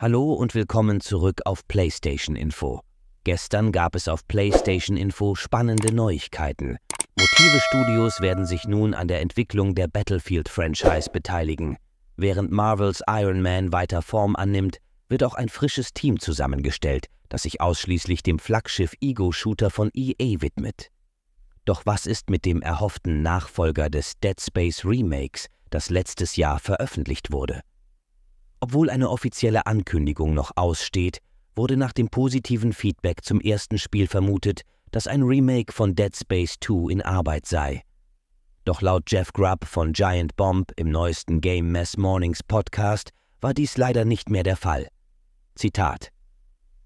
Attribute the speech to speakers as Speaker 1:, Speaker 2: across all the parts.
Speaker 1: Hallo und willkommen zurück auf PlayStation Info. Gestern gab es auf PlayStation Info spannende Neuigkeiten. Motive Studios werden sich nun an der Entwicklung der Battlefield-Franchise beteiligen. Während Marvels Iron Man weiter Form annimmt, wird auch ein frisches Team zusammengestellt, das sich ausschließlich dem Flaggschiff Ego-Shooter von EA widmet. Doch was ist mit dem erhofften Nachfolger des Dead Space Remakes, das letztes Jahr veröffentlicht wurde? Obwohl eine offizielle Ankündigung noch aussteht, wurde nach dem positiven Feedback zum ersten Spiel vermutet, dass ein Remake von Dead Space 2 in Arbeit sei. Doch laut Jeff Grubb von Giant Bomb im neuesten Game Mass Mornings Podcast war dies leider nicht mehr der Fall. Zitat: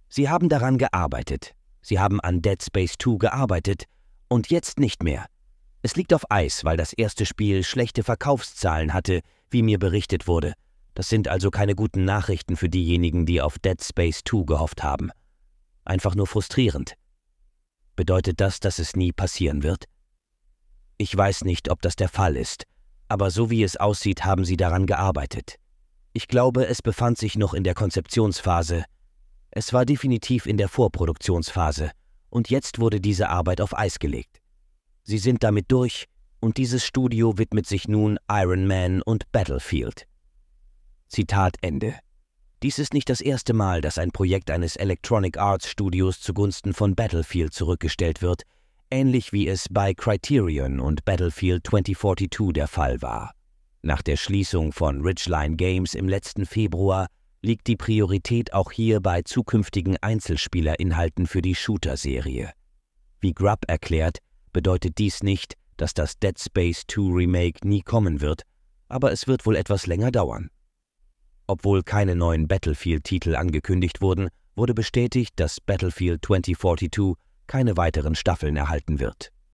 Speaker 1: Sie haben daran gearbeitet. Sie haben an Dead Space 2 gearbeitet und jetzt nicht mehr. Es liegt auf Eis, weil das erste Spiel schlechte Verkaufszahlen hatte, wie mir berichtet wurde. Das sind also keine guten Nachrichten für diejenigen, die auf Dead Space 2 gehofft haben. Einfach nur frustrierend. Bedeutet das, dass es nie passieren wird? Ich weiß nicht, ob das der Fall ist, aber so wie es aussieht, haben sie daran gearbeitet. Ich glaube, es befand sich noch in der Konzeptionsphase. Es war definitiv in der Vorproduktionsphase, und jetzt wurde diese Arbeit auf Eis gelegt. Sie sind damit durch, und dieses Studio widmet sich nun Iron Man und Battlefield. Zitat Ende. Dies ist nicht das erste Mal, dass ein Projekt eines Electronic Arts Studios zugunsten von Battlefield zurückgestellt wird, ähnlich wie es bei Criterion und Battlefield 2042 der Fall war. Nach der Schließung von Ridgeline Games im letzten Februar liegt die Priorität auch hier bei zukünftigen Einzelspielerinhalten für die Shooter-Serie. Wie Grubb erklärt, bedeutet dies nicht, dass das Dead Space 2 Remake nie kommen wird, aber es wird wohl etwas länger dauern. Obwohl keine neuen Battlefield-Titel angekündigt wurden, wurde bestätigt, dass Battlefield 2042 keine weiteren Staffeln erhalten wird